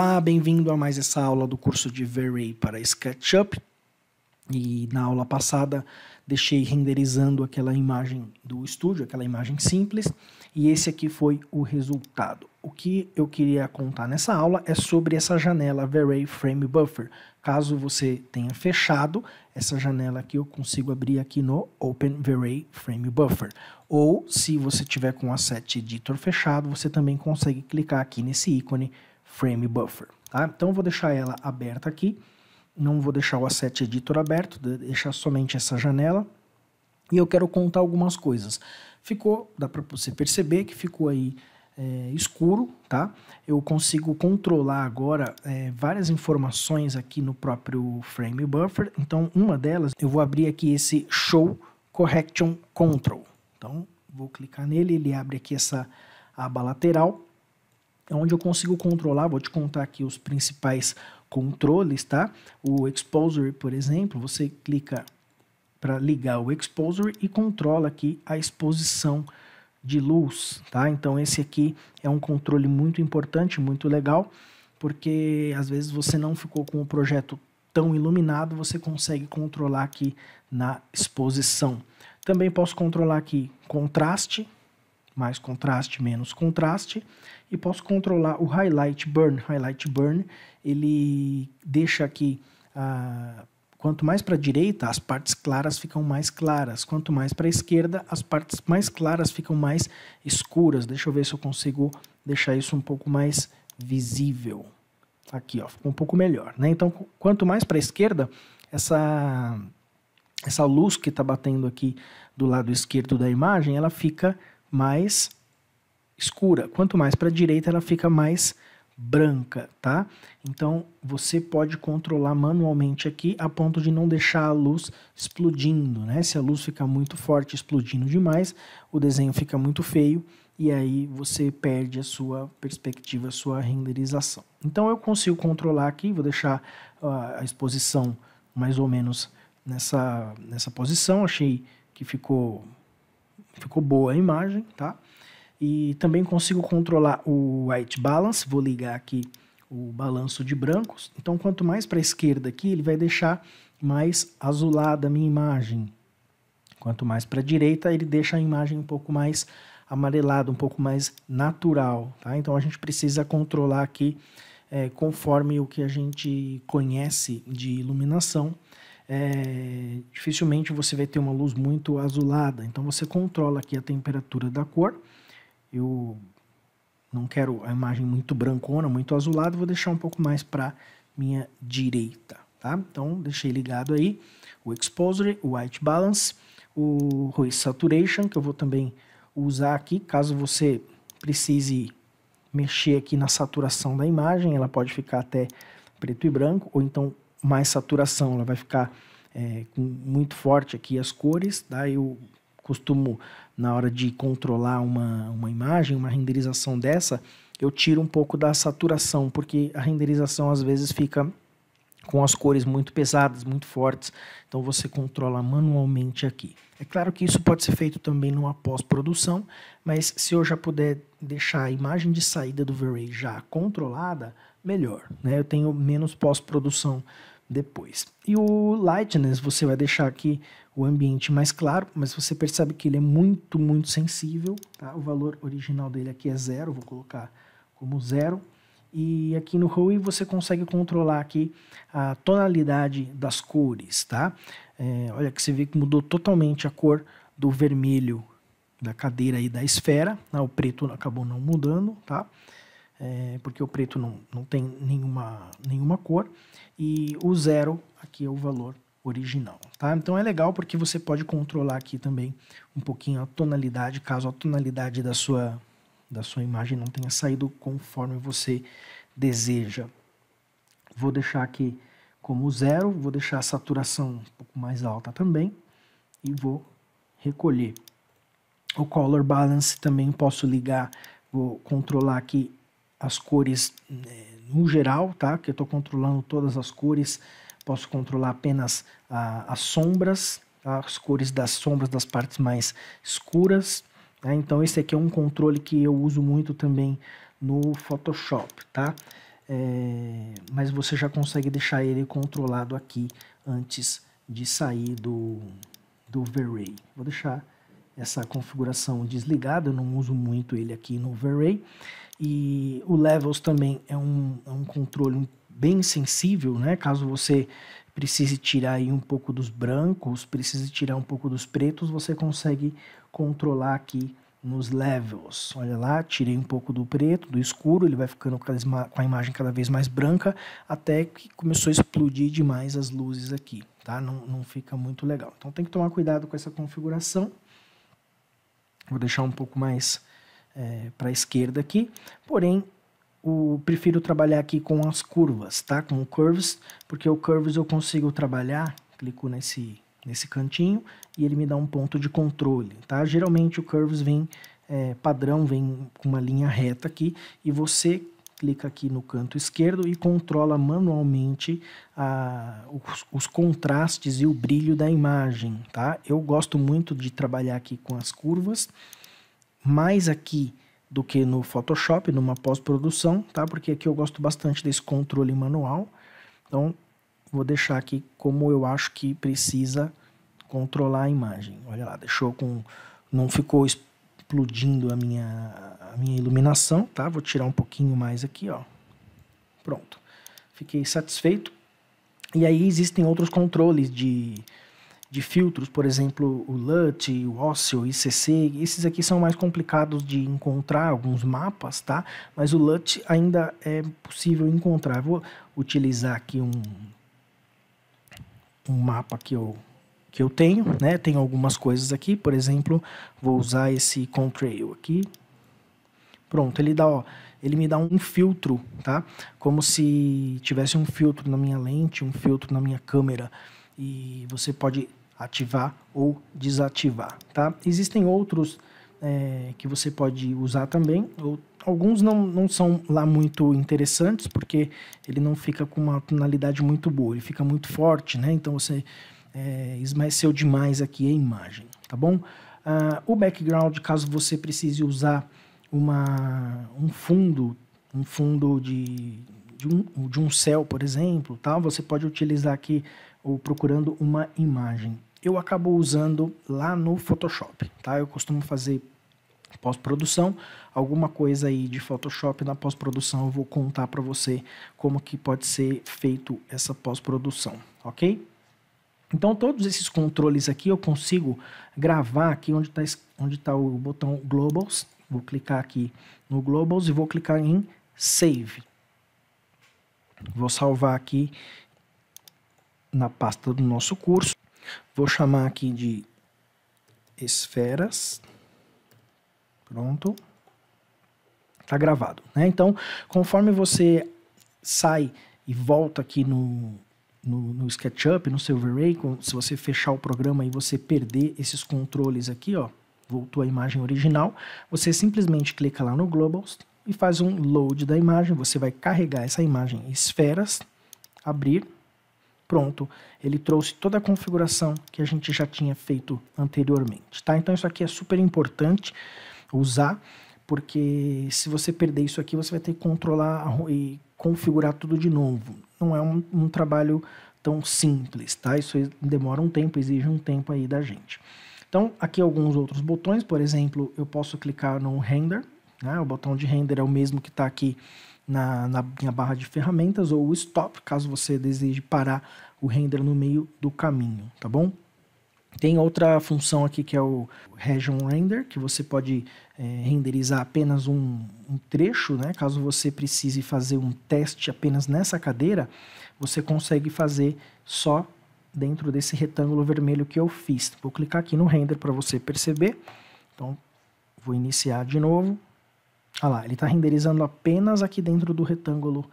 Olá, bem-vindo a mais essa aula do curso de V-Ray para SketchUp. E na aula passada deixei renderizando aquela imagem do estúdio, aquela imagem simples, e esse aqui foi o resultado. O que eu queria contar nessa aula é sobre essa janela V-Ray Frame Buffer. Caso você tenha fechado, essa janela aqui eu consigo abrir aqui no Open V-Ray Frame Buffer. Ou se você tiver com o Asset Editor fechado, você também consegue clicar aqui nesse ícone frame buffer. Tá? Então eu vou deixar ela aberta aqui, não vou deixar o asset editor aberto, deixar somente essa janela e eu quero contar algumas coisas. Ficou, dá para você perceber que ficou aí é, escuro, tá? Eu consigo controlar agora é, várias informações aqui no próprio frame buffer. Então, uma delas, eu vou abrir aqui esse show correction control. Então, vou clicar nele, ele abre aqui essa aba lateral é onde eu consigo controlar, vou te contar aqui os principais controles, tá? O Exposure, por exemplo, você clica para ligar o Exposure e controla aqui a exposição de luz, tá? Então esse aqui é um controle muito importante, muito legal, porque às vezes você não ficou com o projeto tão iluminado, você consegue controlar aqui na exposição. Também posso controlar aqui contraste, mais contraste, menos contraste, e posso controlar o highlight burn. Highlight burn, ele deixa aqui, ah, quanto mais para a direita, as partes claras ficam mais claras, quanto mais para a esquerda, as partes mais claras ficam mais escuras. Deixa eu ver se eu consigo deixar isso um pouco mais visível. Aqui, ó, ficou um pouco melhor, né? Então, quanto mais para a esquerda, essa essa luz que está batendo aqui do lado esquerdo da imagem, ela fica mais escura. Quanto mais para a direita, ela fica mais branca, tá? Então você pode controlar manualmente aqui a ponto de não deixar a luz explodindo, né? Se a luz ficar muito forte, explodindo demais, o desenho fica muito feio e aí você perde a sua perspectiva, a sua renderização. Então eu consigo controlar aqui, vou deixar ah, a exposição mais ou menos nessa, nessa posição, achei que ficou ficou boa a imagem, tá? E também consigo controlar o white balance, vou ligar aqui o balanço de brancos. Então, quanto mais para a esquerda aqui, ele vai deixar mais azulada a minha imagem. Quanto mais para a direita, ele deixa a imagem um pouco mais amarelada, um pouco mais natural, tá? Então, a gente precisa controlar aqui é, conforme o que a gente conhece de iluminação é, dificilmente você vai ter uma luz muito azulada. Então você controla aqui a temperatura da cor. Eu não quero a imagem muito brancona, muito azulada, vou deixar um pouco mais para minha direita, tá? Então deixei ligado aí o Exposure, o White Balance, o Ruiz Saturation, que eu vou também usar aqui, caso você precise mexer aqui na saturação da imagem, ela pode ficar até preto e branco, ou então mais saturação, ela vai ficar é, muito forte aqui as cores, tá? Eu costumo, na hora de controlar uma, uma imagem, uma renderização dessa, eu tiro um pouco da saturação, porque a renderização às vezes fica com as cores muito pesadas, muito fortes, então você controla manualmente aqui. É claro que isso pode ser feito também numa pós-produção, mas se eu já puder deixar a imagem de saída do V-Ray já controlada, melhor. Né? Eu tenho menos pós-produção depois. E o Lightness, você vai deixar aqui o ambiente mais claro, mas você percebe que ele é muito, muito sensível. Tá? O valor original dele aqui é zero, vou colocar como zero. E aqui no Rui você consegue controlar aqui a tonalidade das cores, tá? É, olha que você vê que mudou totalmente a cor do vermelho da cadeira e da esfera, né? o preto acabou não mudando, tá? é, porque o preto não, não tem nenhuma, nenhuma cor, e o zero aqui é o valor original, tá? Então é legal porque você pode controlar aqui também um pouquinho a tonalidade, caso a tonalidade da sua, da sua imagem não tenha saído conforme você deseja. Vou deixar aqui como zero, vou deixar a saturação um pouco mais alta também e vou recolher. O Color Balance também posso ligar, vou controlar aqui as cores né, no geral, tá? Que eu estou controlando todas as cores, posso controlar apenas as sombras, tá? as cores das sombras das partes mais escuras. Né? Então esse aqui é um controle que eu uso muito também no Photoshop, tá? É, mas você já consegue deixar ele controlado aqui antes de sair do, do V-Ray. Vou deixar essa configuração desligada, eu não uso muito ele aqui no V-Ray. E o Levels também é um, é um controle bem sensível, né? Caso você precise tirar aí um pouco dos brancos, precise tirar um pouco dos pretos, você consegue controlar aqui nos levels. Olha lá, tirei um pouco do preto, do escuro, ele vai ficando com a imagem cada vez mais branca, até que começou a explodir demais as luzes aqui, tá? Não, não fica muito legal. Então tem que tomar cuidado com essa configuração. Vou deixar um pouco mais é, para a esquerda aqui, porém o, prefiro trabalhar aqui com as curvas, tá? Com o curves, porque o curves eu consigo trabalhar, clico nesse, nesse cantinho e ele me dá um ponto de controle, tá? Geralmente o curves vem é, padrão, vem com uma linha reta aqui e você clica aqui no canto esquerdo e controla manualmente a, os, os, contrastes e o brilho da imagem, tá? Eu gosto muito de trabalhar aqui com as curvas, mais aqui do que no Photoshop, numa pós-produção, tá? Porque aqui eu gosto bastante desse controle manual. Então, vou deixar aqui como eu acho que precisa controlar a imagem. Olha lá, deixou com não ficou explodindo a minha a minha iluminação, tá? Vou tirar um pouquinho mais aqui, ó. Pronto. Fiquei satisfeito. E aí existem outros controles de de filtros, por exemplo, o LUT, o OSCE, o ICC, esses aqui são mais complicados de encontrar, alguns mapas, tá? Mas o LUT ainda é possível encontrar. Vou utilizar aqui um, um mapa que eu, que eu tenho, né? Tem algumas coisas aqui, por exemplo, vou usar esse Contrail aqui. Pronto, ele dá, ó, ele me dá um filtro, tá? Como se tivesse um filtro na minha lente, um filtro na minha câmera e você pode ativar ou desativar, tá? Existem outros é, que você pode usar também, ou, alguns não, não são lá muito interessantes, porque ele não fica com uma tonalidade muito boa, ele fica muito forte, né? Então você é, esmaeceu demais aqui a imagem, tá bom? Ah, o background, caso você precise usar uma, um fundo, um fundo de, de, um, de um céu, por exemplo, tá? você pode utilizar aqui ou procurando uma imagem eu acabo usando lá no Photoshop, tá? Eu costumo fazer pós-produção, alguma coisa aí de Photoshop na pós-produção, eu vou contar para você como que pode ser feito essa pós-produção, OK? Então todos esses controles aqui eu consigo gravar aqui onde está onde tá o botão Globals, vou clicar aqui no Globals e vou clicar em Save. Vou salvar aqui na pasta do nosso curso. Vou chamar aqui de esferas. Pronto. Tá gravado, né? Então, conforme você sai e volta aqui no, no, no SketchUp, no se você fechar o programa e você perder esses controles aqui, ó, voltou a imagem original, você simplesmente clica lá no Globals e faz um load da imagem, você vai carregar essa imagem esferas, abrir, pronto, ele trouxe toda a configuração que a gente já tinha feito anteriormente, tá? Então isso aqui é super importante usar, porque se você perder isso aqui, você vai ter que controlar e configurar tudo de novo. Não é um, um trabalho tão simples, tá? Isso demora um tempo, exige um tempo aí da gente. Então, aqui alguns outros botões, por exemplo, eu posso clicar no render, né? O botão de render é o mesmo que está aqui na, na, barra de ferramentas ou o stop, caso você deseje parar o render no meio do caminho, tá bom? Tem outra função aqui que é o Region Render, que você pode é, renderizar apenas um, um, trecho, né? Caso você precise fazer um teste apenas nessa cadeira, você consegue fazer só dentro desse retângulo vermelho que eu fiz. Vou clicar aqui no Render para você perceber. Então, vou iniciar de novo. Olha lá, ele está renderizando apenas aqui dentro do retângulo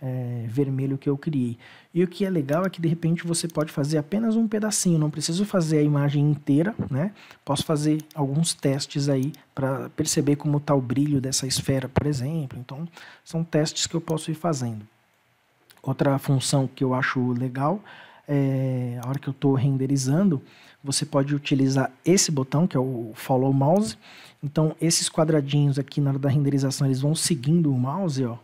é, vermelho que eu criei. E o que é legal é que de repente você pode fazer apenas um pedacinho, não preciso fazer a imagem inteira, né? Posso fazer alguns testes aí para perceber como está o brilho dessa esfera, por exemplo. Então, são testes que eu posso ir fazendo. Outra função que eu acho legal é, a hora que eu estou renderizando, você pode utilizar esse botão, que é o Follow Mouse. Então, esses quadradinhos aqui na hora da renderização, eles vão seguindo o mouse, ó.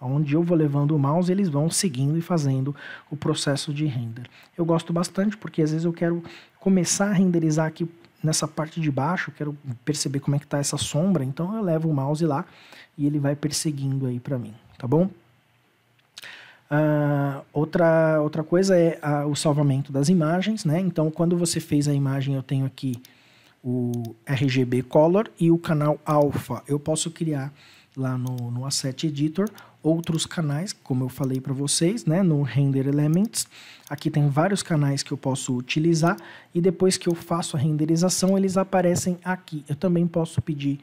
Onde eu vou levando o mouse, eles vão seguindo e fazendo o processo de render. Eu gosto bastante porque às vezes eu quero começar a renderizar aqui nessa parte de baixo, quero perceber como é que está essa sombra, então eu levo o mouse lá e ele vai perseguindo aí para mim, tá bom? Uh, outra, outra coisa é a, o salvamento das imagens, né? Então, quando você fez a imagem, eu tenho aqui o RGB Color e o canal Alpha. Eu posso criar lá no, no Asset Editor outros canais, como eu falei para vocês, né, no Render Elements. Aqui tem vários canais que eu posso utilizar e depois que eu faço a renderização, eles aparecem aqui. Eu também posso pedir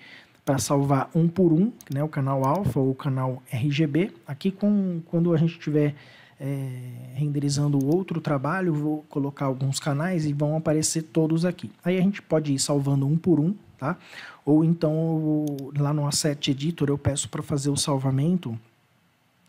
para salvar um por um, né, o canal alfa ou o canal RGB. Aqui, com, quando a gente estiver é, renderizando outro trabalho, vou colocar alguns canais e vão aparecer todos aqui. Aí a gente pode ir salvando um por um, tá? Ou então, lá no Asset Editor, eu peço para fazer o salvamento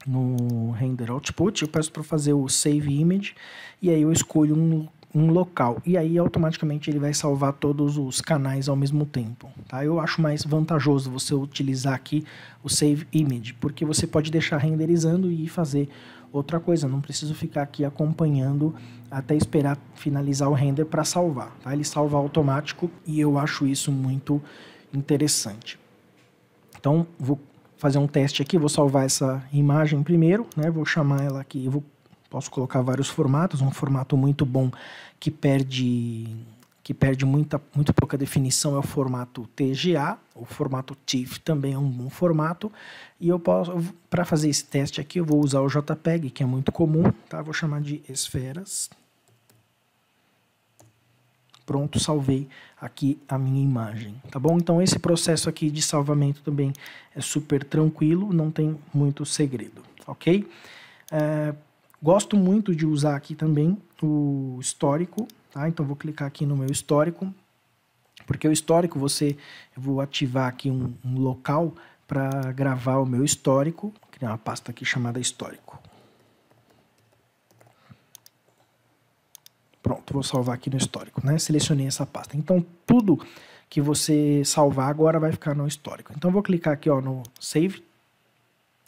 no render output, eu peço para fazer o save image e aí eu escolho um um local. E aí automaticamente ele vai salvar todos os canais ao mesmo tempo. Tá? Eu acho mais vantajoso você utilizar aqui o Save Image, porque você pode deixar renderizando e fazer outra coisa. Não preciso ficar aqui acompanhando até esperar finalizar o render para salvar. Tá? Ele salva automático e eu acho isso muito interessante. Então vou fazer um teste aqui, vou salvar essa imagem primeiro, né? vou chamar ela aqui, vou posso colocar vários formatos, um formato muito bom que perde que perde muita, muito pouca definição é o formato TGA, o formato TIFF também é um bom formato, e eu posso, para fazer esse teste aqui, eu vou usar o JPEG, que é muito comum, tá? Vou chamar de esferas. Pronto, salvei aqui a minha imagem, tá bom? Então esse processo aqui de salvamento também é super tranquilo, não tem muito segredo, ok? É, Gosto muito de usar aqui também o histórico, tá? Então vou clicar aqui no meu histórico, porque o histórico você, eu vou ativar aqui um, um local para gravar o meu histórico, vou criar uma pasta aqui chamada histórico. Pronto, vou salvar aqui no histórico, né? Selecionei essa pasta. Então tudo que você salvar agora vai ficar no histórico. Então vou clicar aqui ó, no save,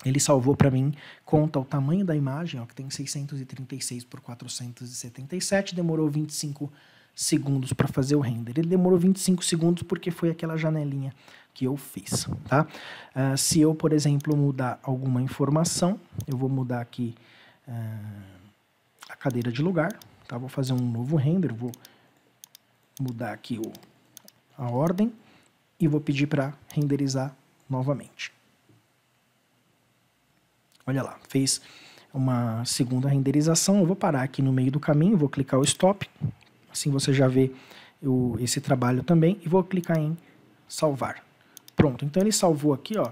ele salvou para mim, conta o tamanho da imagem, ó, que tem 636 por 477, demorou 25 segundos para fazer o render. Ele demorou 25 segundos porque foi aquela janelinha que eu fiz. Tá? Uh, se eu, por exemplo, mudar alguma informação, eu vou mudar aqui uh, a cadeira de lugar, tá? vou fazer um novo render, vou mudar aqui o, a ordem e vou pedir para renderizar novamente. Olha lá, fez uma segunda renderização. Eu vou parar aqui no meio do caminho, vou clicar o stop. Assim você já vê o, esse trabalho também. E vou clicar em salvar. Pronto, então ele salvou aqui, ó,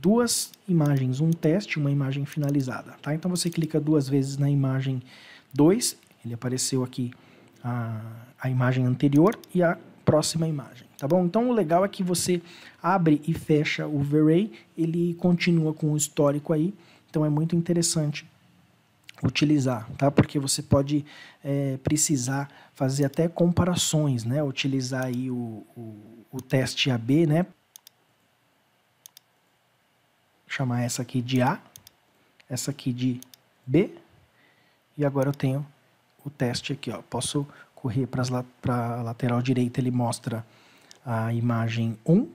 duas imagens, um teste e uma imagem finalizada. Tá? Então você clica duas vezes na imagem 2, ele apareceu aqui a, a imagem anterior e a próxima imagem, tá bom? Então o legal é que você abre e fecha o V-Ray, ele continua com o histórico aí, então é muito interessante utilizar, tá? Porque você pode é, precisar fazer até comparações, né? Utilizar aí o, o, o teste AB, né? Chamar essa aqui de A, essa aqui de B, e agora eu tenho o teste aqui, ó. Posso correr para a lateral direita, ele mostra a imagem 1,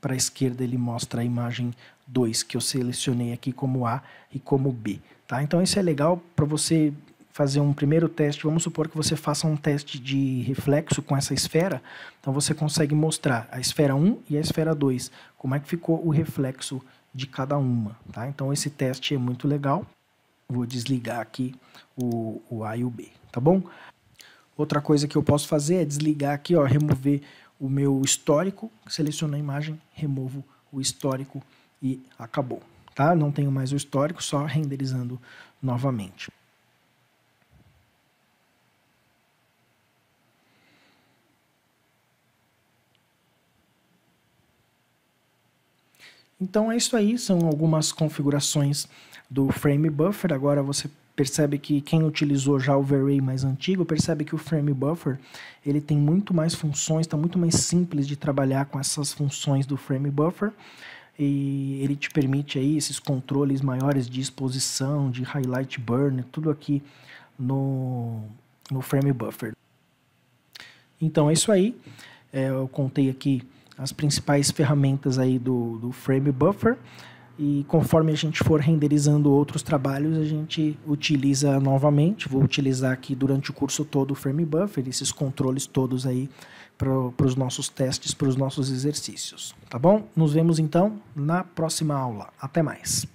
para a esquerda ele mostra a imagem dois que eu selecionei aqui como A e como B. Tá? Então isso é legal para você fazer um primeiro teste. Vamos supor que você faça um teste de reflexo com essa esfera. Então você consegue mostrar a esfera 1 e a esfera 2, como é que ficou o reflexo de cada uma. Tá? Então esse teste é muito legal. Vou desligar aqui o, o A e o B, tá bom? Outra coisa que eu posso fazer é desligar aqui, ó, remover o meu histórico, seleciono a imagem, removo o histórico e acabou. Tá? Não tenho mais o histórico, só renderizando novamente. Então é isso aí, são algumas configurações do frame buffer. Agora você percebe que quem utilizou já o Verray mais antigo percebe que o frame buffer ele tem muito mais funções, está muito mais simples de trabalhar com essas funções do frame buffer e ele te permite aí esses controles maiores de exposição, de highlight burn, tudo aqui no, no frame buffer. Então é isso aí, é, eu contei aqui as principais ferramentas aí do, do frame buffer e conforme a gente for renderizando outros trabalhos, a gente utiliza novamente. Vou utilizar aqui durante o curso todo o frame buffer, esses controles todos aí para os nossos testes, para os nossos exercícios, tá bom? Nos vemos então na próxima aula. Até mais.